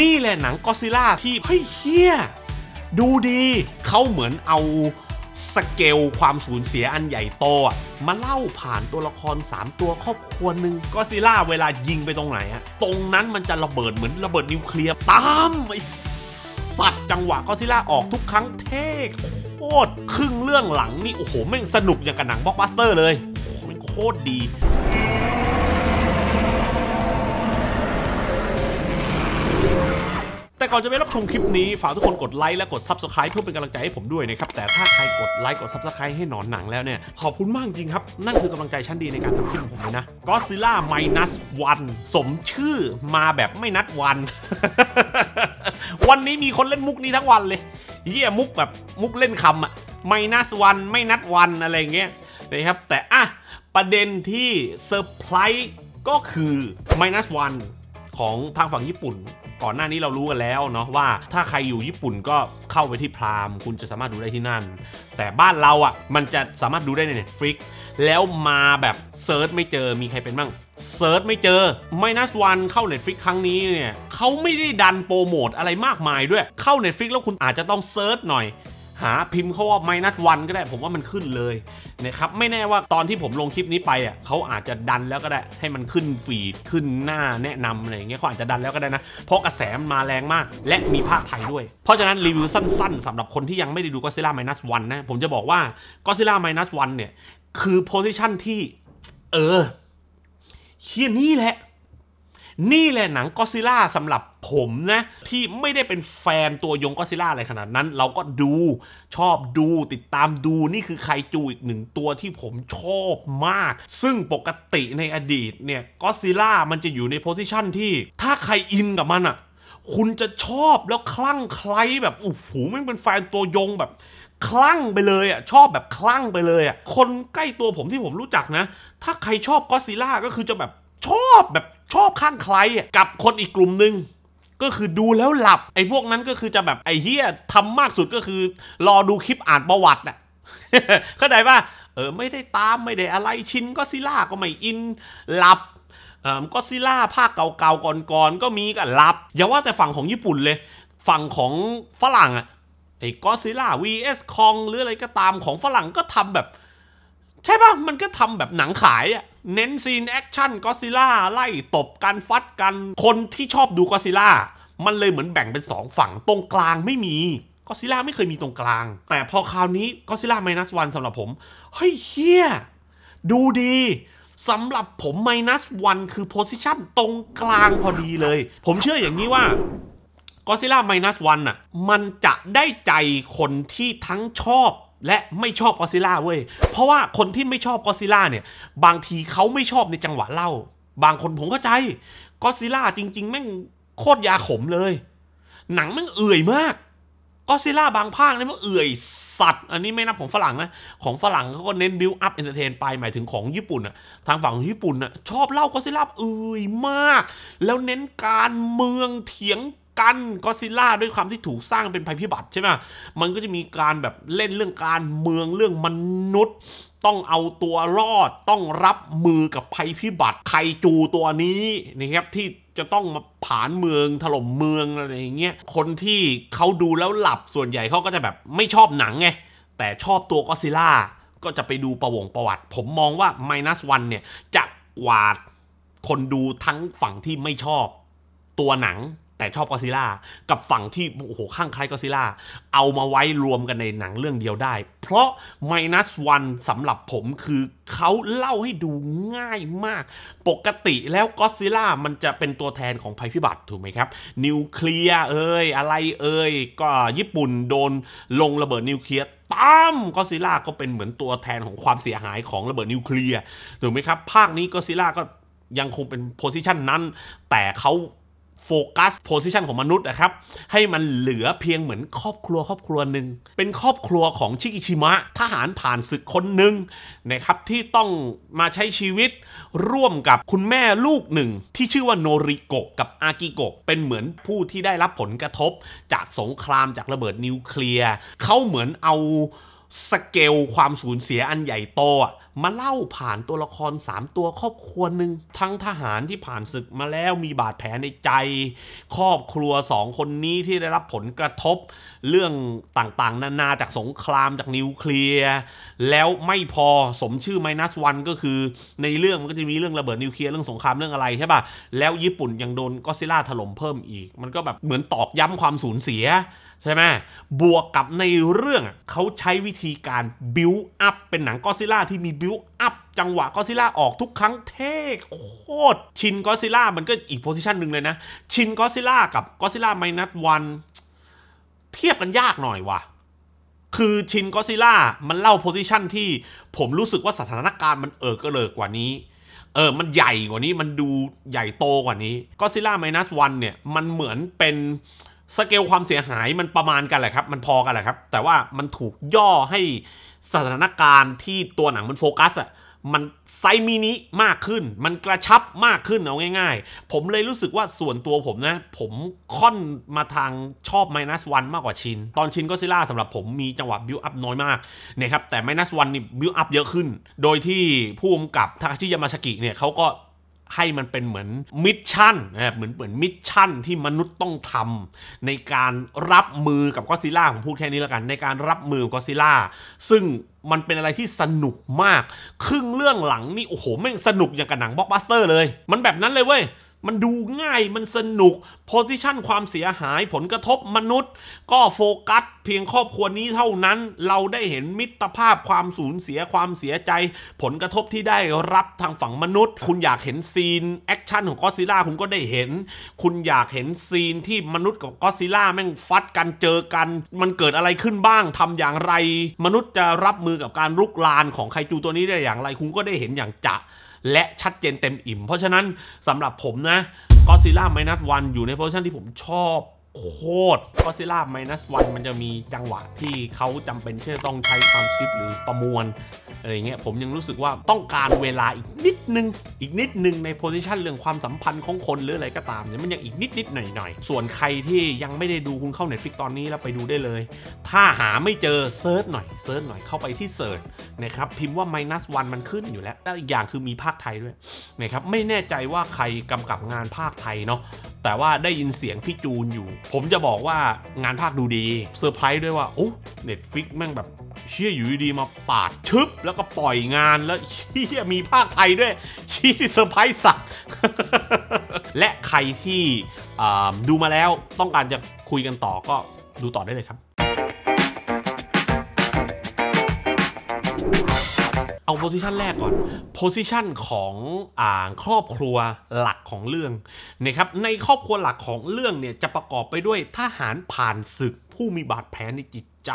นี่แหละหนังก็ซิล่าที่เฮ้ยเฮียดูดี เขาเหมือนเอาสเกลความสูญเสียอันใหญ่โตมาเล่าผ่านตัวละคร 3 ตัวครอบครัวหนึ่งก็ซิล่าเวลายิงไปตรงไหนอะตรงนั้นมันจะระเบิดเหมือนระเบิดนิวเคลียร์ตามไอ้สัตว์จังหวะก็ซิล่าออกทุกครั้งเท่โคตรครึ่งเรื่องหลังนี่ โอ้โหแม่งสนุกอย่างกับหนังบล็อกบัสเตอร์เลยโอ้โหแม่งโคตรดีแต่ก่อนจะไปรับชมคลิปนี้ฝากทุกคนกดไลค์และกดซับสไคร b ์เพื่อเป็นกำลังใจให้ผมด้วยนะครับ แต่ถ้าใครกดไลค์กดซับสไคร b ์ให้หนอนหนังแล้วเนี่ยขอบคุณมากจริงครับ นั่นคือกำลังใจชั้นดีในการทำคลิปของผมเลยนะก็ซิล่าไมนัสวันสมชื่อมาแบบไม่นัดวัน วันนี้มีคนเล่นมุกนี้ทั้งวันเลยเยี่ยมุกแบบมุกเล่นคำอะไมนัสวันไม่นัดวันอะไรเงี้ยนะครับแต่อะประเด็นที่เซอร์ไพรส์ก็คือไมนัสวันของทางฝั่งญี่ปุ่นก่อนหน้านี้เรารู้กันแล้วเนาะว่าถ้าใครอยู่ญี่ปุ่นก็เข้าไปที่พรามคุณจะสามารถดูได้ที่นั่น แต่บ้านเราอะ่ะมันจะสามารถดูได้ใน Netflix แล้วมาแบบเซิร์ชไม่เจอมีใครเป็นบ้างเซิร์ชไม่เจอไมนัสวันเข้า Netflix ครั้งนี้เนี่ยเขาไม่ได้ดันโปรโมทอะไรมากมายด้วยเข้า Netflix แล้วคุณอาจจะต้องเซิร์ชหน่อยหาพิมพ์เขาว่าไมนัสวันก็ได้ ผมว่ามันขึ้นเลยนะครับไม่แน่ว่าตอนที่ผมลงคลิปนี้ไปอ่ะเขาอาจจะดันแล้วก็ได้ ให้มันขึ้นฟีด ขึ้นหน้าแนะนำอะไรอย่างเงี้ยเขาอาจจะดันแล้วก็ได้นะ เพราะกระแสมันมาแรงมาก และมีภาคไทยด้วยเพราะฉะนั้น รีวิวสั้นๆสำหรับคนที่ยังไม่ได้ดูก็ซิล่าไมนัสวันนะผมจะบอกว่าก็ซิล่าไมนัสวันเนี่ย คือโพสิชันที่เออเชี่ยนี่แหละนี่แหละหนังก็ซิล่าสำหรับผมนะที่ไม่ได้เป็นแฟนตัวยงก็ซิล่าอะไรขนาดนั้นเราก็ดูชอบดูติดตามดูนี่คือไคจูอีกหนึ่งตัวที่ผมชอบมาก ซึ่งปกติในอดีตเนี่ยก็ซิล่ามันจะอยู่ในโพสิชันที่ถ้าใครอินกับมันอะ่ะคุณจะชอบแล้วคลั่งไคล้แบบโอ้โหมันเป็นแฟนตัวยงแบบ คลั่งไปเลยอ่ะชอบแบบคลั่งไปเลยอ่ะคนใกล้ตัวผมที่ผมรู้จักนะ ถ้าใครชอบก็ซิล่าก็คือจะแบบชอบแบบชอบข้างใครกับคนอีกกลุ่มหนึ่งก็คือดูแล้วหลับไอ้พวกนั้นก็คือจะแบบไอ้เฮียทำมากสุดก็คือ รอดูคลิปอ่านประวัติน่ะเข้าใจป่ะ เออ ไม่ได้ตามไม่ได้อะไรชินก็ซิล่าก็ไม่อิน หลับเออก็ซิล่าภาคเก่าๆ ก่อนๆก็มีก็หลับ อย่าว่าแต่ฝั่งของญี่ปุ่นเลย ฝั่งของฝรั่งอ่ะไอ้ก็ซิล่า vs คองหรืออะไรก็ตามของฝรั่งก็ทำแบบ ใช่ป่ะมันก็ทำแบบหนังขายอ่ะเน้นซีนแอคชั่นก็ซิล่าไล่ตบกันฟัดกันคนที่ชอบดูก็ซิล่ามันเลยเหมือนแบ่งเป็น2ฝั่ง ตรงกลางไม่มีก็ซิล่าไม่เคยมีตรงกลาง แต่พอคราวนี้ก็ซิล่าไมนัสวันสำหรับผม เฮ้ยเฮียดูดีสำหรับผมไมนัสวันคือโพสิชันตรงกลางพอดีเลย ผมเชื่ออย่างนี้ว่าก็ซิล่าไมนัสวันอ่ะมันจะได้ใจคนที่ทั้งชอบและไม่ชอบกอซิล่าเว้ย เพราะว่าคนที่ไม่ชอบกอซิล่าเนี่ย บางทีเขาไม่ชอบในจังหวะเล่า บางคนผมเข้าใจกอซิล่าจริง ๆ แม่งโคตรยาขมเลย หนังแม่งเอื่อยมากกอซิล่าบางภาคเนี่ยมันเอื่อย สัตว์ อันนี้ไม่นับของฝรั่งนะ ของฝรั่งเขาก็เน้นบิวอัพเอนเตอร์เทนไป หมายถึงของญี่ปุ่นอะทางฝั่งของญี่ปุ่นอะชอบเล่ากอซิล่าเอื่อยมาก แล้วเน้นการเมืองเถียงกันก็ซิล่าด้วยความที่ถูกสร้างเป็นภัยพิบัติใช่ไหม มันก็จะมีการแบบเล่นเรื่องการเมืองเรื่องมนุษย์ ต้องเอาตัวรอดต้องรับมือกับภัยพิบัติไคจูตัวนี้นะครับที่จะต้องมาผานเมืองถล่มเมืองอะไรอย่างเงี้ยคนที่เขาดูแล้วหลับส่วนใหญ่เขาก็จะแบบไม่ชอบหนังไงแต่ชอบตัวก็ซิล่าก็จะไปดูประวงประวัติ ผมมองว่า minus one เนี่ยจะกวาดคนดูทั้งฝั่งที่ไม่ชอบตัวหนังแต่ชอบกอซิล่ากับฝั่งที่โอ้โหข้างใครกอซิล่าเอามาไว้รวมกันในหนังเรื่องเดียวได้ เพราะ minus one สำหรับผมคือเขาเล่าให้ดูง่ายมาก ปกติแล้วก็ซิล่ามันจะเป็นตัวแทนของภัยพิบัติถูกไหมครับนิวเคลียร์เอ้ยอะไรเอ้ยก็ญี่ปุ่นโดนลงระเบิดนิวเคลียร์ตามก็ซิล่าก็เป็นเหมือนตัวแทนของความเสียหายของระเบิดนิวเคลียร์ถูกไหมครับ ภาคนี้ก็ซิล่าก็ยังคงเป็นโพสิชันนั้น แต่เขาโฟกัสโพสิชันของมนุษย์นะครับ ให้มันเหลือเพียงเหมือนครอบครัวครอบครัวหนึ่ง เป็นครอบครัวของชิกิชิมะ ทหารผ่านศึกคนหนึ่งนะครับที่ต้องมาใช้ชีวิต ร่วมกับคุณแม่ลูกหนึ่ง ที่ชื่อว่าโนริโกะกับอากิโกะเป็นเหมือนผู้ที่ได้รับผลกระทบ จากสงครามจากระเบิดนิวเคลียร์เขาเหมือนเอาสเกลความสูญเสียอันใหญ่โตมาเล่าผ่านตัวละคร 3 ตัวครอบครัวหนึ่งทั้งทหารที่ผ่านศึกมาแล้วมีบาดแผลในใจ ครอบครัว 2 คนนี้ที่ได้รับผลกระทบเรื่องต่างๆ นานาจากสงครามจากนิวเคลียร์แล้วไม่พอสมชื่อไมนัสวันก็คือในเรื่องมันก็จะมีเรื่องระเบิดนิวเคลียร์เรื่องสงครามเรื่องอะไรใช่ป่ะ แล้วญี่ปุ่นยังโดนก็ซิล่าถล่มเพิ่มอีก มันก็แบบเหมือนตอกย้ำความสูญเสียใช่ไหมบวกกับในเรื่องเขาใช้วิธีการบิวอัพเป็นหนังก็ซิล่าที่มีบิวอัพจังหวะก็ซิล่าออกทุกครั้งเท่โคตรชินก็ซิล่ามันก็อีกโพสิชันหนึ่งเลยนะ ชินก็ซิล่ากับก็ซิล่าไมนัสวันเทียบกันยากหน่อยว่ะ คือชินก็ซิล่ามันเล่าโพสิชันที่ผมรู้สึกว่าสถานการณ์มันเออกกระเลิกกว่านี้เออมันใหญ่กว่านี้มันดูใหญ่โตกว่านี้ก็ซิล่าไมนัสวันเนี่ยมันเหมือนเป็นสเกลความเสียหายมันประมาณกันแหละครับ มันพอกันแหละครับ แต่ว่ามันถูกย่อให้สถานการณ์ที่ตัวหนังมันโฟกัสอะมันไซมินิมากขึ้น มันกระชับมากขึ้นเอาง่าย ๆ ผมเลยรู้สึกว่าส่วนตัวผมนะ ผมค่อนมาทางชอบไมนัสวันมากกว่าชิน ตอนชินก็ซิล่าสำหรับผมมีจังหวะบิวอัพน้อยมากนะครับ แต่ไมนัสวันนี่บิวอัพเยอะขึ้น โดยที่ผู้กำกับทาคาชิยามาชกิเนี่ยเขาก็ให้มันเป็นเหมือนมิชชั่นนะเหมือนเหมือนมิชชั่น ที่มนุษย์ต้องทำ ในการรับมือกับก็ซิล่าผมพูดแค่นี้แล้วกันในการรับมือกับก็ซิล่าซึ่งมันเป็นอะไรที่สนุกมาก ครึ่งเรื่องหลังนี่ โอ้โหแม่งสนุกอย่างกับหนังบล็อกบัสเตอร์เลย มันแบบนั้นเลยเว้ยมันดูง่ายมันสนุกโพสิชันความเสียหายผลกระทบมนุษย์ ก็โฟกัสเพียงครอบครัวนี้เท่านั้น เราได้เห็นมิตรภาพความสูญเสียความเสียใจ ผลกระทบที่ได้รับทางฝั่งมนุษย์ คุณอยากเห็นซีนแอคชั่นของก็ซิล่าคุณก็ได้เห็น คุณอยากเห็นซีนที่มนุษย์กับก็ซิล่าแม่งฟัดกันเจอกัน มันเกิดอะไรขึ้นบ้างทำอย่างไร มนุษย์จะรับมือกับการลุกลานของไคจูตัวนี้ได้อย่างไรคุณก็ได้เห็นอย่างจะและชัดเจนเต็มอิ่ม เพราะฉะนั้นสำหรับผมนะก็ซีล่าไมนัสวันอยู่ในโพสชั่นที่ผมชอบโคตรก็ซิล่าไมนัสวันมันจะมีจังหวะที่เขาจำเป็นที่จะต้องใช้ความคิดหรือประมวลอะไรเงี้ยผมยังรู้สึกว่าต้องการเวลาอีกนิดนึง อีกนิดนึงในโพซิชันเรื่องความสัมพันธ์ของคนหรืออะไรก็ตามเนี่ย มันยังอีกนิดนิดหน่อยหน่อยส่วนใครที่ยังไม่ได้ดูคุณเข้าเน็ตฟิกตอนนี้แล้วไปดูได้เลย ถ้าหาไม่เจอเซิร์ชหน่อยเซิร์ชหน่อยเข้าไปที่เซิร์ชนะครับพิมพ์ว่า minus one มันขึ้นอยู่แล้วแล้วอีกอย่างคือมีภาคไทยด้วยนะครับไม่แน่ใจว่าใครกำกับงานภาคไทยเนาะแต่ว่าได้ยินเสียงพี่จูนอยู่ผมจะบอกว่างานภาคดูดีเซอร์ไพรส์ด้วยว่า โอ้เน็ตฟิกแม่งแบบเชี่ยอยู่ดีมาปาดชึบ แล้วก็ปล่อยงานแล้วเชี่ยมีภาคไทยด้วยชี้ที่เซอร์ไพรส์สัก และใครที่ดูมาแล้วต้องการจะคุยกันต่อก็ดูต่อได้เลยครับโพสิชันแรก ก่อนโพสิชันของอ่าครอบครัวหลักของเรื่องนะครับ ในครอบครัวหลักของเรื่องเนี่ยจะประกอบไปด้วยทหารผ่านศึกผู้มีบาดแผลในจิตใจ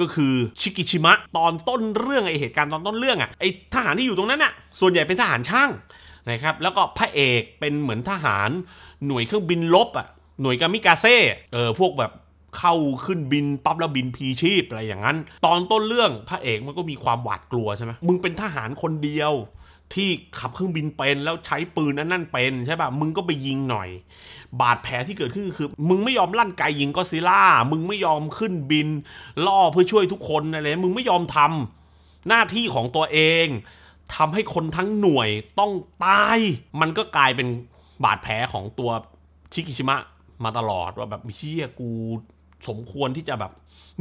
ก็คือชิกิชิมะตอนต้นเรื่องไอเหตุการณ์ตอนต้นเรื่องอะ่ะไอทหารที่อยู่ตรงนั้นอะ่ะส่วนใหญ่เป็นทหารช่างนะครับแล้วก็พระเอกเป็นเหมือนทหารหน่วยเครื่องบินลบอะ่ะหน่วยกามิกาเซ่เออพวกแบบเข้าขึ้นบินปั๊บแล้วบินพีชีพอะไรอย่างนั้น ตอนต้นเรื่องพระเอกมันก็มีความหวาดกลัวใช่ไหมมึงเป็นทหารคนเดียว ที่ขับเครื่องบินเป็นแล้วใช้ปืนนั้นนั่นเป็นใช่ป่ะมึงก็ไปยิงหน่อย บาดแผลที่เกิดขึ้นคือมึงไม่ยอมลั่นไกยิงก็ซิล่ามึงไม่ยอมขึ้นบินล่อเพื่อช่วยทุกคนอะไรมึงไม่ยอมทำ หน้าที่ของตัวเอง ทำให้คนทั้งหน่วยต้องตายมันก็กลายเป็นบาดแผลของตัวชิคิชิมะมาตลอดว่าแบบเชี่ยกูสมควรที่จะแบบ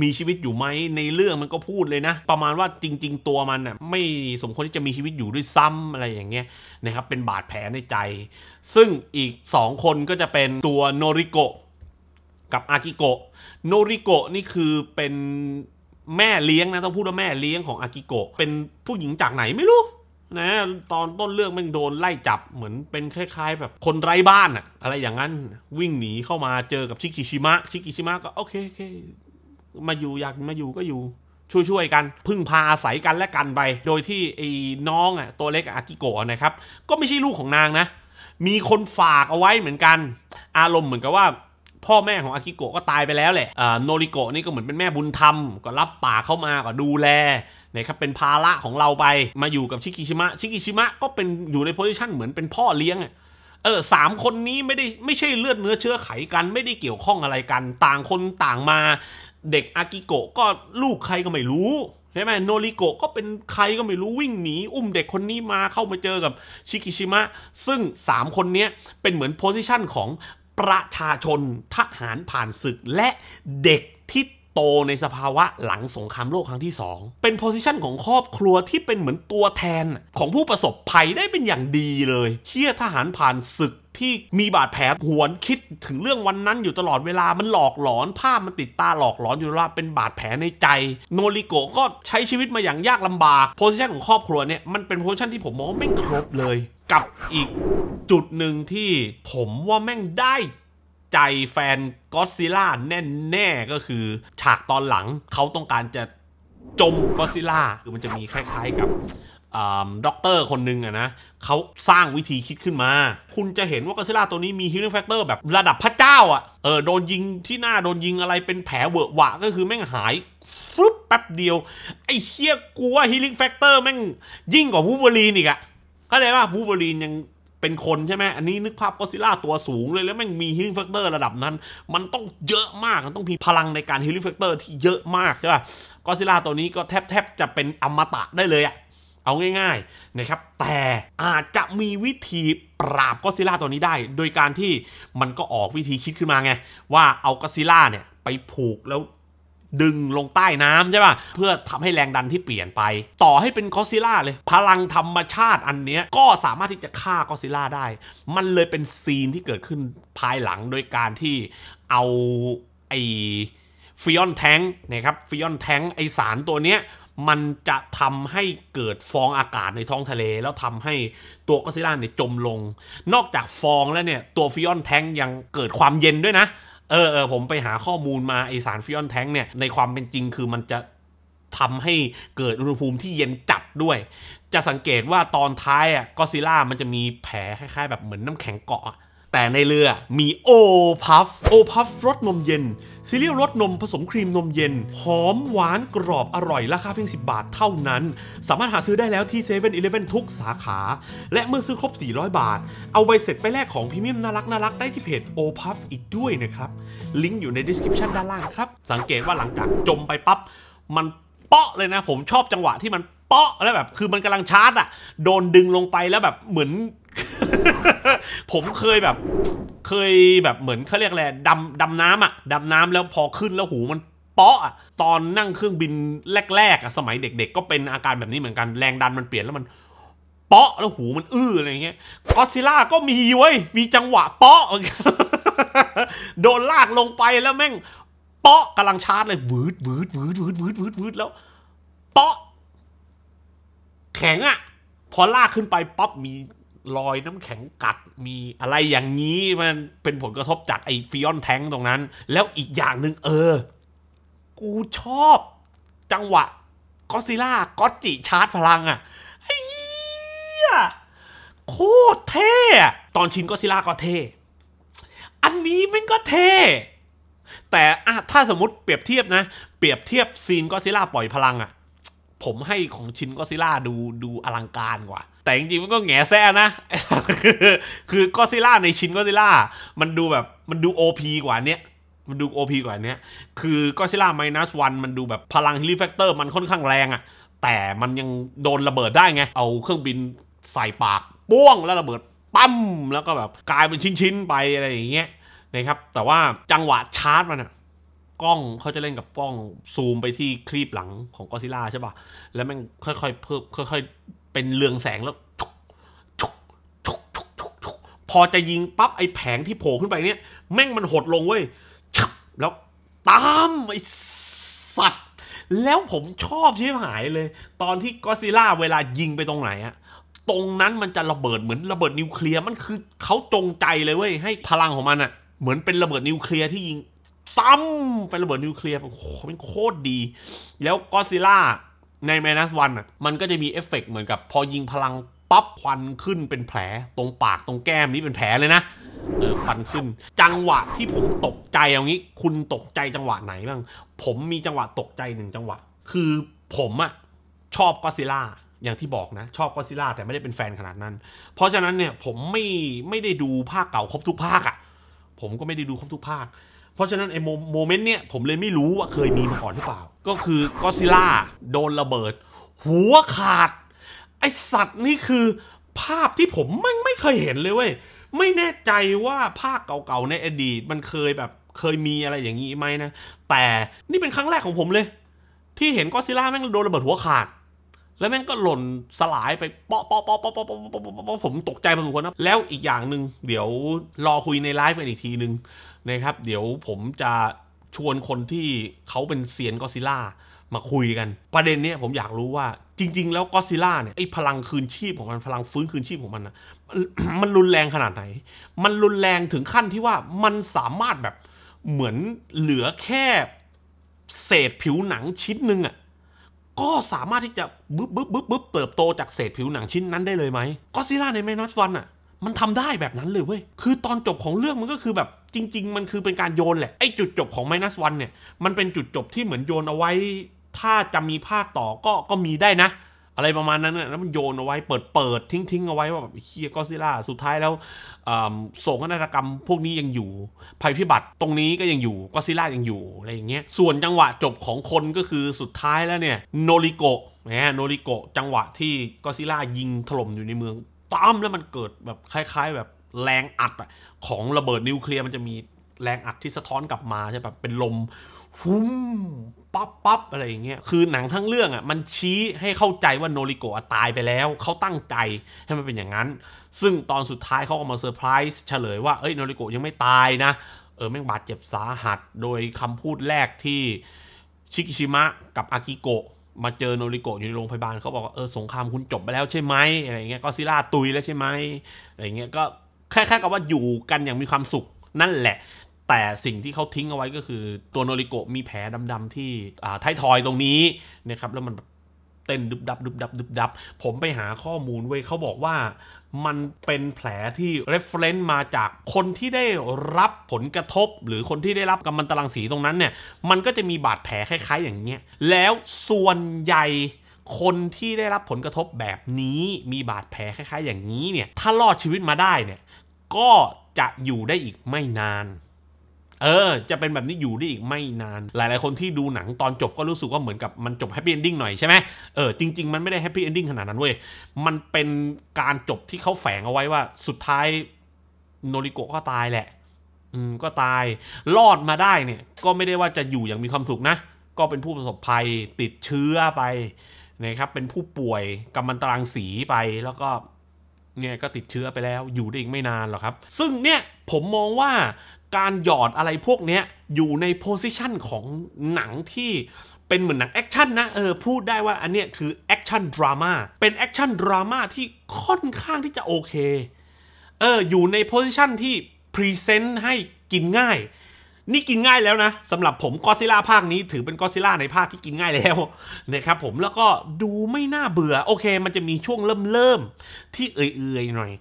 มีชีวิตอยู่ไหมในเรื่องมันก็พูดเลยนะ ประมาณว่าจริงๆ ตัวมันน่ะไม่สมควรที่จะมีชีวิตอยู่ด้วยซ้ำอะไรอย่างเงี้ยนะครับเป็นบาดแผลในใจ ซึ่งอีก 2 คนก็จะเป็นตัวโนริโกะกับอากิโกะโนริโกะนี่คือเป็นแม่เลี้ยงนะ ต้องพูดว่าแม่เลี้ยงของอากิโกะเป็นผู้หญิงจากไหนไม่รู้นะตอนต้นเรื่องมันโดนไล่จับเหมือนเป็นคล้ายๆ แบบคนไร้บ้านอะอะไรอย่างนั้นวิ่งหนีเข้ามาเจอกับชิกิชิมะชิกิชิมะก็โอเคโอเคมาอยู่อยากมาอยู่ก็อยู่ช่วยๆกัน พึ่งพาอาศัยกันและกันไป โดยที่ไอ้น้องอ่ะตัวเล็กอากิโกะนะครับ ก็ไม่ใช่ลูกของนางนะ มีคนฝากเอาไว้เหมือนกันอารมณ์เหมือนกับว่าพ่อแม่ของอากิโกะก็ตายไปแล้วแหละโนริโกะนี่ก็เหมือนเป็นแม่บุญธรรมก็รับปากเข้ามาก็ดูแลนะครับเป็นภาระของเราไปมาอยู่กับชิกิชิมะชิกิชิมะก็เป็นอยู่ในโพสิชันเหมือนเป็นพ่อเลี้ยงเออสามคนนี้ไม่ได้ไม่ใช่เลือดเนื้อเชื้อไขกัน ไม่ได้เกี่ยวข้องอะไรกัน ต่างคนต่างมา เด็กอากิโกะก็ลูกใครก็ไม่รู้ใช่ไหมโนริโกะก็เป็นใครก็ไม่รู้วิ่งหนีอุ้มเด็กคนนี้มาเข้ามาเจอกับชิกิชิมะซึ่งสามคนนี้เป็นเหมือนโพสิชันของประชาชนทหารผ่านศึกและเด็กที่โตในสภาวะหลังสงครามโลกครั้งที่ 2 เป็นโพสิชันของครอบครัวที่เป็นเหมือนตัวแทน ของผู้ประสบภัยได้เป็นอย่างดีเลยเชี่ยทหารผ่านศึก ที่มีบาดแผลหวนคิดถึงเรื่องวันนั้นอยู่ตลอดเวลา มันหลอกหลอน ภาพมันติดตาหลอกหลอนอยู่ว่าเป็นบาดแผลในใจ โนริโกก็ใช้ชีวิตมาอย่างยากลำบาก โพสิชันของครอบครัวเนี่ย มันเป็นโพสิชันที่ผมมองว่าไม่ครบเลย กับอีกจุดหนึ่งที่ผมว่าแม่งได้ใจแฟนก็ซิล่าแน่ ๆ ก็คือฉากตอนหลังเขาต้องการจะจมก็ซิล่าคือมันจะมีคล้ายๆกับด็อกเตอร์คนหนึ่งอะนะเขาสร้างวิธีคิดขึ้นมา คุณจะเห็นว่ากอซิล่าตัวนี้มีฮิลลิ่งแฟกเตอร์แบบระดับพระเจ้าอะเออโดนยิงที่หน้าโดนยิงอะไรเป็นแผลเวอะหวะก็คือแม่งหายฟลุปแป๊บเดียว ไอ้เชี่ยกลัวฮิลลิ่งแฟกเตอร์แม่งยิ่งกว่าวูเวอรีนอีกอะเข้าใจป่ะวูเวอรีนยังเป็นคนใช่ไหมอันนี้นึกภาพก็ซิล่าตัวสูงเลยแล้วมันมีฮิลิ่แฟกเตอร์ระดับนั้น มันต้องเยอะมาก มันต้องมีพลังในการฮิลิ่แฟกเตอร์ที่เยอะมากใช่ป่ะก็ซิล่าตัวนี้ก็แทบๆ จะเป็นอมตะได้เลยอะเอาง่าย ๆนะครับแต่อาจจะมีวิธีปราบก็ซิล่าตัวนี้ได้ โดยการที่มันก็ออกวิธีคิดขึ้นมาไง ว่าเอาก็ซิล่าเนี่ยไปผูกแล้วดึงลงใต้น้ำใช่ป่ะเพื่อทำให้แรงดันที่เปลี่ยนไป ต่อให้เป็นกอซิล่าเลย พลังธรรมชาติอันเนี้ยก็สามารถที่จะฆ่ากอซิล่าได้ มันเลยเป็นซีนที่เกิดขึ้นภายหลังโดยการที่เอาไอฟิออนแทงนะครับฟิออนแทงไอสารตัวเนี้ย มันจะทำให้เกิดฟองอากาศในท้องทะเล แล้วทำให้ตัวกอซิล่าเนี่ยจมลง นอกจากฟองแล้วเนี่ยตัวฟิออนแทงยังเกิดความเย็นด้วยนะเออเออ ผมไปหาข้อมูลมา ไอสารฟิออนแท้งเนี่ย ในความเป็นจริงคือมันจะทำให้เกิดอุณหภูมิที่เย็นจัดด้วย จะสังเกตว่าตอนท้าย อ่ะก็ซิล่ามันจะมีแผลคล้ายๆแบบเหมือนน้ำแข็งเกาะ แต่ในเรือมีโอพัฟโอพัฟรสนมเย็นซีเรียลรสนมผสมครีมนมเย็นหอมหวานกรอบอร่อยราคาเพียง10 บาทเท่านั้น สามารถหาซื้อได้แล้วที่เซเว่นอเเลวนทุกสาขา และเมื่อซื้อครบ 400 บาท เอาใบเสร็จไปแลกของพรีเมียมน่ารักน่ารักได้ที่เพจโอพับอีกด้วยนะครับ ลิงก์อยู่ในดีสคริปชันด้านล่างครับ สังเกตว่าหลังจากจมไปปั๊บ มันเปาะเลยนะ ผมชอบจังหวะที่มันเปาะแล้วแบบคือมันกำลังชาร์จอะโดนดึงลงไปแล้วแบบเหมือน ผมเคยแบบเคยแบบเหมือนเขาเรียกอะไรดำดำน้ำอะดำน้ำแล้วพอขึ้นแล้วหูมันเปาะอะตอนนั่งเครื่องบิน แรกๆอะสมัยเด็กๆก็เป็นอาการแบบนี้เหมือนกันแรงดันมันเปลี่ยน แล้วมันเปาะแล้วหูมันอื้ออะไรเงี้ยกอซิล่าก็มีเว้ย มีจังหวะ เปาะโดนลากลงไปแล้วแม่ง เปาะกำลังชาร์จเลยวืดวืดวืดวืดวืดวืดวืดแล้วเปาะแข็งอ่ะ พอลากขึ้นไปปั๊บมีรอยน้ำแข็งกัด มีอะไรอย่างนี้มันเป็นผลกระทบจากไอฟิออนแทงตรงนั้น แล้วอีกอย่างหนึ่งเออ กูชอบจังหวะ ก็ซิล่าก็จิชาร์จพลังอ่ะไอ้โคตรเท่ตอนชินก็ซิล่าก็เท่อันนี้มันก็เท่แต่อะถ้าสมมติเปรียบเทียบนะ เปรียบเทียบซีนก็ซิล่าปล่อยพลังอ่ะผมให้ของชินก็ซิล่าดูดูอลังการกว่า แต่จริงๆมันก็แง่แซ่นะคือก็ซิล่าในชินก็ซิล่ามันดูแบบมันดูโอพีกว่าเนี้ยมันดูโอพีกว่านี้คือก็ซิล่าไมนัสวันมันดูแบบพลังฮิลิแฟกเตอร์มันค่อนข้างแรงอะแต่มันยังโดนระเบิดได้ไง เอาเครื่องบินใส่ปากป้วงแล้วระเบิดปั้มแล้วก็แบบกลายเป็นชิ้น ๆ ไปอะไรอย่างเงี้ยนะครับแต่ว่าจังหวะชาร์จมันอะกล้องเขาจะเล่นกับกล้องซูมไปที่คลีบหลังของกอซิล่าใช่ป่ะ แล้วมันค่อยๆเพิ่มค่อยๆ เป็นเรืองแสงแล้ว ชุกชุกชุกชุกชุกชุกพอจะยิงปั๊บ ไอ้แผงที่โผล่ขึ้นไปเนี่ย แม่งมันหดลงเว้ยชับแล้วตาม ไอ้สัตว์ แล้วผมชอบชิบหายเลย ตอนที่กอซิล่าเวลายิงไปตรงไหนอะตรงนั้นมันจะระเบิดเหมือนระเบิดนิวเคลียร์มันคือเขาจงใจเลยเว้ยให้พลังของมันอะเหมือนเป็นระเบิดนิวเคลียร์ที่ยิงตั้มไประเบิดนิวเคลียร์โอ้โหเป็นโคตรดี แล้วก็ซิล่าในแมนัสวันอ่ะมันก็จะมีเอฟเฟกเหมือนกับ พอยิงพลังปั๊บควันขึ้นเป็นแผลตรงปากตรงแก้มนี่เป็นแผลเลยนะ เออควันขึ้น จังหวะที่ผมตกใจเอางี้ คุณตกใจจังหวะไหนบ้าง ผมมีจังหวะตกใจหนึ่งจังหวะ คือผมอะชอบก็ซิล่าอย่างที่บอกนะ ชอบก็ซิล่าแต่ไม่ได้เป็นแฟนขนาดนั้น เพราะฉะนั้นเนี่ยผมไม่ไม่ได้ดูภาคเก่าครบทุกภาคอะผมก็ไม่ได้ดูครบทุกภาค เพราะฉะนั้นไอ้โมเมนต์เนี้ยผมเลยไม่รู้ว่าเคยมีมาก่อนหรือเปล่า ก็คือก็ซิล่าโดนระเบิดหัวขาด ไอสัตว์นี่คือ ภาพที่ผมไม่ไม่เคยเห็นเลยเว้ย ไม่แน่ใจว่าภาคเก่าๆ ในอดีตมันเคยแบบเคยมีอะไรอย่างนี้ไหมนะ แต่นี่เป็นครั้งแรกของผมเลย ที่เห็นก็ซิล่าแม่งโดนระเบิดหัวขาดแล้วแม่งก็หล่นสลายไปเปาะเปาะเปาะเปาะเปาะเปาะเปาะผมตกใจพอสมควรนะแล้วอีกอย่างหนึ่งเดี๋ยวรอคุยในไลฟ์กันอีกทีหนึ่งนะครับ เดี๋ยวผมจะชวนคนที่เขาเป็นเซียนก็ซิล่ามาคุยกัน ประเด็นเนี้ยผมอยากรู้ว่า จริง ๆ แล้วก็ซิล่าเนี่ยไอ้พลังคืนชีพของมัน พลังฟื้นคืนชีพของมันนะมันรุนแรงขนาดไหน มันรุนแรงถึงขั้นที่ว่า มันสามารถแบบเหมือนเหลือแค่ เศษผิวหนังชิ้นหนึ่งอะก็สามารถที่จะบึ๊บบึ๊บบึ๊บบึ๊บเติบโตจากเศษผิวหนังชิ้นนั้นได้เลยไหมก็ซิล่าในแมนนอสวันอ่ะมันทำได้แบบนั้นเลยเว้ยคือตอนจบของเรื่องมันก็คือแบบจริง ๆ มันคือเป็นการโยนแหละไอ้จุดจบของไมนัสวันเนี่ยมันเป็นจุดจบที่เหมือนโยนเอาไว้ ถ้าจะมีภาคต่อก็ก็มีได้นะอะไรประมาณนั้นนแล้วมันโยนเอาไว้เปิดเปิดทิ้งทิ้งเอาไว้ว่าแบบเฮียก็ซิล่าสุดท้ายแล้วโศกนาฏกรรม พวกนี้ยังอยู่ ภัยพิบัติตรงนี้ก็ยังอยู่ก็ซิล่ายังอยู่อะไรอย่างเงี้ย ส่วนจังหวะจบของคนก็คือสุดท้ายแล้วเนี่ยโนริโกะนะโนริโกะจังหวะที่ก็ซิล่ายิงถล่มอยู่ในเมืองตั้มแล้วมันเกิดแบบคล้าย ๆ แบบแรงอัดของระเบิดนิวเคลียร์มันจะมีแรงอัดที่สะท้อนกลับมาใช่ป่ะ เป็นลมฟุ้มป๊อปป๊อปอะไรอย่างเงี้ยคือหนังทั้งเรื่องอ่ะมันชี้ให้เข้าใจว่าโนริโกะตายไปแล้ว เขาตั้งใจให้มันเป็นอย่างนั้น ซึ่งตอนสุดท้ายเขาก็มาเซอร์ไพรส์เฉลยว่าเอ้ยโนริโกะยังไม่ตายนะ เออแม่งบาดเจ็บสาหัส โดยคำพูดแรกที่ ชิกิชิมะกับอากิโกะมาเจอโนริโกะอยู่ในโรงพยาบาลเขาบอกว่าเออสงครามคุณจบไปแล้วใช่ไหมอะไรเงี้ยก็ซิล่าตุยแล้วใช่ไหมอะไรเงี้ยก็แค่ๆกับว่าอยู่กันอย่างมีความสุขนั่นแหละแต่สิ่งที่เขาทิ้งเอาไว้ก็คือ ตัวโนริโกะมีแผลดำ ๆ ที่ท้ายทอยตรงนี้นะครับแล้วมันเต้นดุบดับดุบดับดุบดับผมไปหาข้อมูลเว้ยเขาบอกว่ามันเป็นแผลที่เรฟเฟนซ์มาจากคนที่ได้รับผลกระทบ หรือคนที่ได้รับกัมมันตรังสีตรงนั้นเนี่ย มันก็จะมีบาดแผลคล้าย ๆอย่างเงี้ยแล้วส่วนใหญ่คนที่ได้รับผลกระทบแบบนี้ มีบาดแผลคล้ายๆ อย่างนี้เนี่ยถ้ารอดชีวิตมาได้เนี่ยก็จะอยู่ได้อีกไม่นานเออ จะเป็นแบบนี้อยู่ได้อีกไม่นาน หลาย ๆ คนที่ดูหนังตอนจบก็รู้สึกว่าเหมือนกับมันจบแฮปปี้เอนดิ้งหน่อยใช่ไหมเออ จริง ๆ มันไม่ได้แฮปปี้เอนดิ้งขนาดนั้นเว้ย มันเป็นการจบที่เขาแฝงเอาไว้ว่า สุดท้ายโนริโกะก็ตายแหละ อืม ก็ตาย รอดมาได้เนี่ย ก็ไม่ได้ว่าจะอยู่อย่างมีความสุขนะ ก็เป็นผู้ประสบภัยติดเชื้อไปนะครับเป็นผู้ป่วยกำมันตรังสีไปแล้วก็เนี่ยก็ติดเชื้อไปแล้วอยู่ได้อีกไม่นานหรอกครับ ซึ่งเนี่ยผมมองว่าการหยอดอะไรพวกเนี้ย อยู่ในโพสิชันของหนังที่เป็นเหมือนหนังแอคชั่นนะ เออ พูดได้ว่าอันเนี้ยคือแอคชั่นดราม่าเป็นแอคชั่นดราม่าที่ค่อนข้างที่จะโอเค เออ อยู่ในโพสิชันที่พรีเซนต์ให้กินง่าย นี่กินง่ายแล้วนะสำหรับผมกอซิล่าภาคนี้ ถือเป็นกอซิล่าในภาคที่กินง่ายแล้วนะครับผมแล้วก็ดูไม่น่าเบื่อ โอเค มันจะมีช่วงเริ่มเริ่มที่เอื่อยๆหน่อย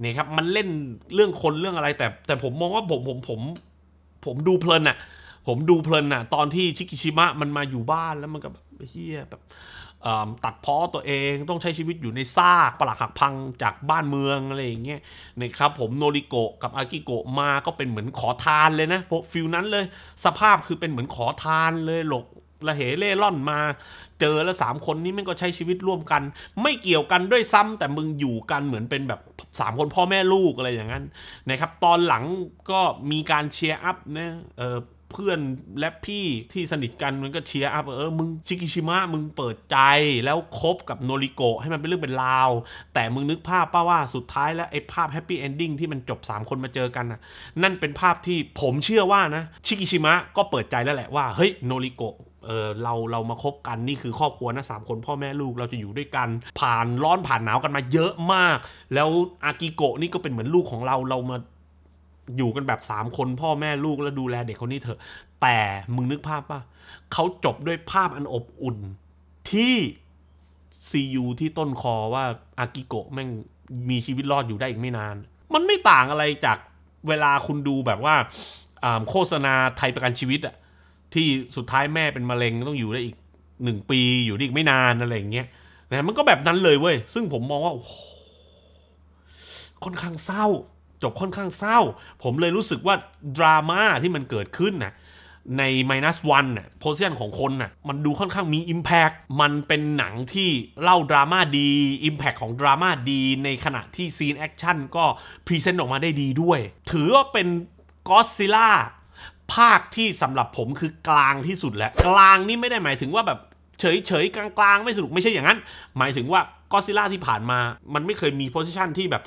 เนี่ยครับมันเล่นเรื่องคนเรื่องอะไร แต่แต่ผมมองว่าผมผมผมผมดูเพลินอะผมดูเพลินอะตอนที่ชิคิชิมะมันมาอยู่บ้านแล้วมันก็แบบเฮียแบบตัดพ้อตัวเองต้องใช้ชีวิตอยู่ในซากปลักหักพังจากบ้านเมืองอะไรอย่างเงี้ยนี่ครับผมโนริโกะกับอากิโกะมาก็เป็นเหมือนขอทานเลยนะฟิลนั้นเลย สภาพคือเป็นเหมือนขอทานเลยหลกละเหเล่ร่อนมาเจอแล้วสามคนนี้มันก็ใช้ชีวิตร่วมกัน ไม่เกี่ยวกันด้วยซ้ำ แต่มึงอยู่กันเหมือนเป็นแบบสามคนพ่อแม่ลูกอะไรอย่างนั้นนะครับตอนหลังก็มีการเชียร์อัพนะเออเพื่อนและพี่ที่สนิทกันมันก็เชียร์อัพเออมึงชิกิชิมะมึงเปิดใจแล้วคบกับโนริโกะให้มันเป็นเรื่องเป็นราว แต่มึงนึกภาพป่าว่าสุดท้ายแล้วไอ้ภาพแฮปปี้เอนดิ้งที่มันจบ3คนมาเจอกันน่ะนั่นเป็นภาพที่ผมเชื่อว่านะชิกิชิมะก็เปิดใจแล้วแหละว่าเฮ้ยโนริโกะเออเราเรามาคบกันนี่คือครอบครัวนะสามคนพ่อแม่ลูก เราจะอยู่ด้วยกันผ่านร้อนผ่านหนาวกันมาเยอะมาก แล้วอากิโกะนี่ก็เป็นเหมือนลูกของเราเรามาอยู่กันแบบสามคนพ่อแม่ลูกแล้วดูแล เด็กคนนี้เถอะ แต่มึงนึกภาพป่ะเขาจบด้วยภาพอันอบอุ่นที่ซีอูที่ต้นคอว่าอากิโกะแม่งมีชีวิตรอดอยู่ได้อีกไม่นาน มันไม่ต่างอะไรจากเวลาคุณดูแบบว่าโฆษณาไทยประกันชีวิตอะที่สุดท้ายแม่เป็นมะเร็งต้องอยู่ได้อีกหนึ่งปีอยู่ได้อีกไม่นาน อะไรอย่างเงี้ยนะมันก็แบบนั้นเลยเว้ย ซึ่งผมมองว่า ค่อนข้างเศร้า จบค่อนข้างเศร้า ผมเลยรู้สึกว่า ดราม่าที่มันเกิดขึ้นน่ะใน minus one น่ะโพสชันของคนน่ะมันดูค่อนข้างมี Impact มันเป็นหนังที่เล่าดราม่าดี Impact ของดราม่าดีในขณะที่ซีนแอคชั่นก็พรีเซนต์ออกมาได้ดีด้วย ถือว่าเป็นก็อดซิล่าภาคที่สำหรับผมคือกลางที่สุดแหละ กลางนี่ไม่ได้หมายถึงว่าแบบเฉยๆกลางๆไม่สนุก ไม่ใช่อย่างนั้น หมายถึงว่าก็ซิล่าที่ผ่านมา มันไม่เคยมีโพสิชันที่แบบ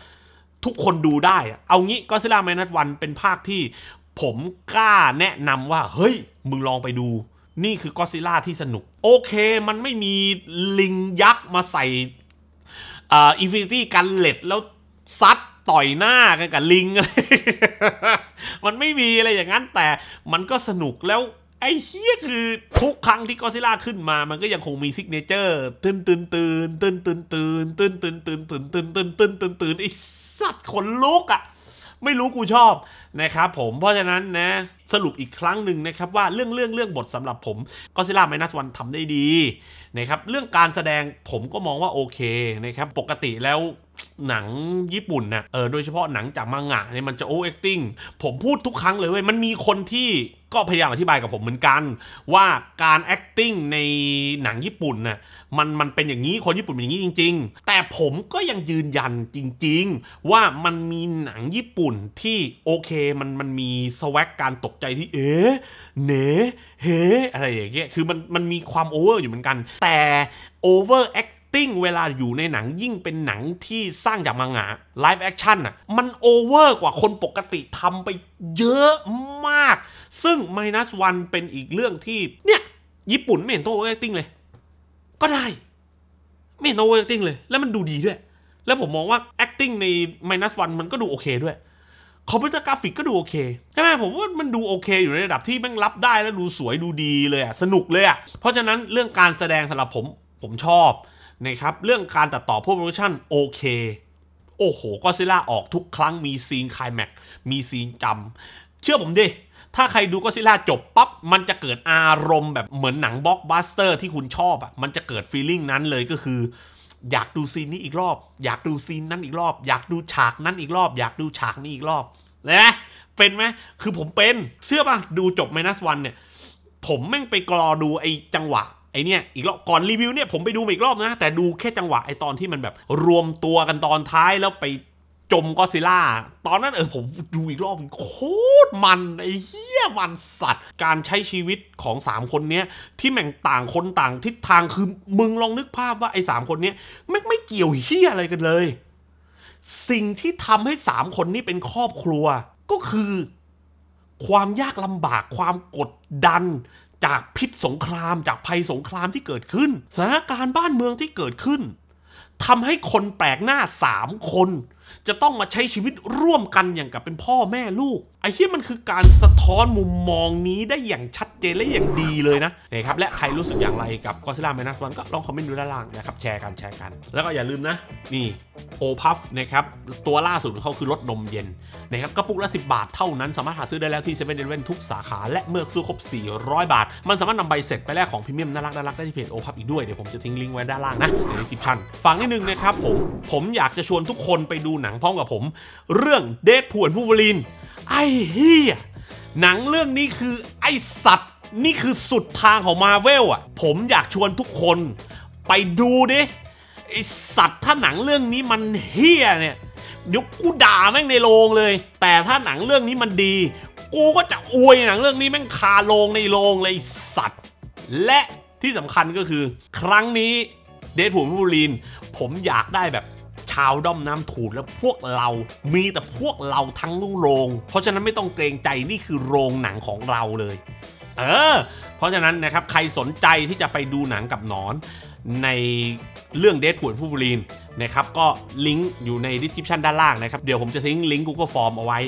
ทุกคนดูได้ เอางี้ก็ซิล่าไมนัสวันเป็นภาคที่ผมกล้าแนะนำว่าเฮ้ยมึงลองไปดู นี่คือก็ซิล่าที่สนุก โอเคมันไม่มีลิงยักษ์มาใส่อินฟินิตี้กันเล็ดแล้วซัดต่อยหน้ากันกับลิงอะไร มันไม่มีอะไรอย่างนั้น แต่มันก็สนุกแล้วไอ้เฮียคือ ทุกครั้งที่กอซิล่าขึ้นมา มันก็ยังคงมีซิกเนเจอร์ตื่นตื่นตื่นตื่นตื่นตื่นตื่นตื่นตื่นตื่นตื่นตื่นตื่นตื่นตื่นไอ้สัตว์ขนลุกอ่ะไม่รู้กูชอบ นะครับผมเพราะฉะนั้นนะสรุปอีกครั้งหนึ่งนะครับ ว่าเรื่องเรื่องเรื่องบทสำหรับผมก็ซิล่าไมนัสวันทำได้ดี นะครับ เรื่องการแสดงผมก็มองว่าโอเคนะครับปกติแล้วหนังญี่ปุ่นนะเออโดยเฉพาะหนังจากมังงะเนี่ยมันจะโอเวอร์แอคติ้งผมพูดทุกครั้งเลยเว้ยมันมีคนที่ก็พยายามอธิบายกับผมเหมือนกัน ว่าการแอคติ้งในหนังญี่ปุ่นนะ่ะมันมันเป็นอย่างนี้คนญี่ปุ่นเป็นอย่างนี้จริงๆ แต่ผมก็ยังยืนยันจริงๆ ว่ามันมีหนังญี่ปุ่นที่ โอเคมันมันมีสวักการตกใจที่เอ๋เนเฮอะไรอย่างเงี้ยคือมันมันมีความโอเวอร์อยู่เหมือนกัน แต่โอเวอร์แอคติ้งเวลาอยู่ในหนังยิ่งเป็นหนังที่สร้างจากมังงะไลฟ์แอคชั่นอ่ะมันโอเวอร์กว่าคนปกติทำไปเยอะมาก ซึ่ง minus one เป็นอีกเรื่องที่ เนี่ย ญี่ปุ่นไม่เห็นต้องโอเวอร์แอคติ้งเลย ก็ได้ ไม่เห็นต้องโอเวอร์แอคติ้งเลย แล้วมันดูดีด้วย แล้วผมมองว่า acting ใน minus one มันก็ดูโอเคด้วยคอมพิวเตอร์กราฟิกก็ดูโอเค ใช่ไหมผมว่ามันดูโอเคอยู่ในระดับที่แม่งรับได้แล้วดูสวยดูดีเลยอ่ะสนุกเลยอ่ะเพราะฉะนั้นเรื่องการแสดงสำหรับผมผมชอบนะครับเรื่องการตัดต่อพวกโปรดักชันโอเคโอ้โหก็ซิล่าออกทุกครั้งมีซีนคลายแม็กมีซีนจำ เชื่อผมดิถ้าใครดูก็ซิล่าจบปับ๊บมันจะเกิดอารมณ์แบบเหมือนหนังบล็อกบัสเตอร์ ที่คุณชอบอะ่ะมันจะเกิดฟีลลิ่งนั้นเลยก็คือ อยากดูซีนนี้อีกรอบ อยากดูซีนนั้นอีกรอบ อยากดูฉากนั้นอีกรอบ อยากดูฉากนี้อีกรอบนะเป็นไหมคือผมเป็นเชื่อป่ะดูจบไมนัสวันเนี่ยผมแม่งไปกรอดูไอ้จังหวะไอเนี่ยอีกรอบก่อนรีวิวเนี่ยผมไปดูมาอีกรอบนะ แต่ดูแค่จังหวะไอตอนที่มันแบบ รวมตัวกันตอนท้ายแล้วไปจมก็ซิล่าตอนนั้นเออผมดูอีกรอบโคตรมันไอ้เหี้ยมันสัตว์ การใช้ชีวิตของ 3 คนเนี้ยที่แม่งต่างคนต่างทิศทางคือมึงลองนึกภาพว่าไอ้สามคนเนี้ยแม่งไม่เกี่ยวเหี้ยอะไรกันเลย สิ่งที่ทำให้สามคนนี้เป็นครอบครัว ก็คือความยากลำบากความกดดันจากพิษสงครามจากภัยสงครามที่เกิดขึ้นสถานการณ์บ้านเมืองที่เกิดขึ้นทำให้คนแปลกหน้าสามคนจะต้องมาใช้ชีวิตร่วมกันอย่างกับเป็นพ่อแม่ลูก ไอ้ที่มันคือการสะท้อนมุมมองนี้ได้อย่างชัดเจน และอย่างดีเลยนะนะครับและใครรู้สึกอย่างไรกับกอซิล่าแมนัสวันก็ลองคอมเมนต์ดูด้านล่างนะครับ แชร์กัน แชร์กัน แล้วก็อย่าลืมนะ นี่โอพัฟนะครับ ตัวล่าสุดของเขาคือรถนมเย็นนะครับกระปุกละ 10 บาทเท่านั้นสามารถหาซื้อได้แล้วที่เซเว่นเดเว่นทุกสาขา และเมื่อซื้อครบ400 บาท มันสามารถนำใบเสร็จไปแลกของพรีเมียมน่ารักน่ารักได้ที่เพจโอพัฟอีกด้วยเดี๋ยวผมจะทิ้งลิงก์ไว้ด้านล่างนะในดีสคริปชั่นฝากนิดนึงนะครับผมผมอยากจะชวนทุกคนไปดูหนังพร้อมกับผม เรื่องเดทผวนผู้บริลไอ้เฮียหนังเรื่องนี้คือไอสัตว์นี่คือสุดทางของมาเวลอ่ะ ผมอยากชวนทุกคนไปดูดิไอสัตว์ถ้าหนังเรื่องนี้มันเฮียเนี่ยเดี๋ยวกูด่าแม่งในโรงเลย แต่ถ้าหนังเรื่องนี้มันดีกูก็จะอวยหนังเรื่องนี้แม่งคาโรงในโรงเลยสัตว์ และที่สำคัญก็คือ ครั้งนี้เดทผนผูริลผมอยากได้แบบชาวด้อมน้ำถูดและพวกเรา มีแต่พวกเราทั้งโรง เพราะฉะนั้นไม่ต้องเกรงใจ นี่คือโรงหนังของเราเลย เออ เพราะฉะนั้นนะครับใครสนใจที่จะไปดูหนังกับหนอนในเรื่องเดทผูดผู้บรีนนะครับก็ลิงก์อยู่ในดีสคริปชันด้านล่างนะครับเดี๋ยวผมจะทิ้งลิงก์ Google Form เอาไว้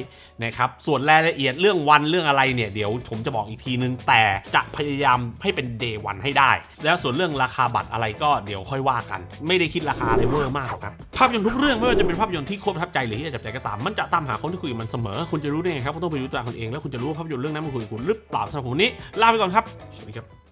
นะครับส่วนรายละเอียดเรื่องวันเรื่องอะไรเนี่ย เดี๋ยวผมจะบอกอีกทีนึงแต่จะพยายามให้เป็นเดย์วันให้ได้ แล้วส่วนเรื่องราคาบัตรอะไรก็เดี๋ยวค่อยว่ากัน ไม่ได้คิดราคาอะไรเวอร์มากครับ ภาพยนตร์ทุกเรื่องไม่ว่าจะเป็นภาพยนตร์ที่โคตรบทับใจหรือที่จะจับใจก็ตาม มันจะตามหาคนที่คุยมันเสมอ คุณจะรู้ได้ไงครับก็ต้องไปดูตวคุณเองแล้วคุณจะรู้ภาพยนตร์เรื่องนั้นมันคุยคุณหรือเปล่าสำหรับผมนี้ลาไปก่อนครับสวัสดีครับ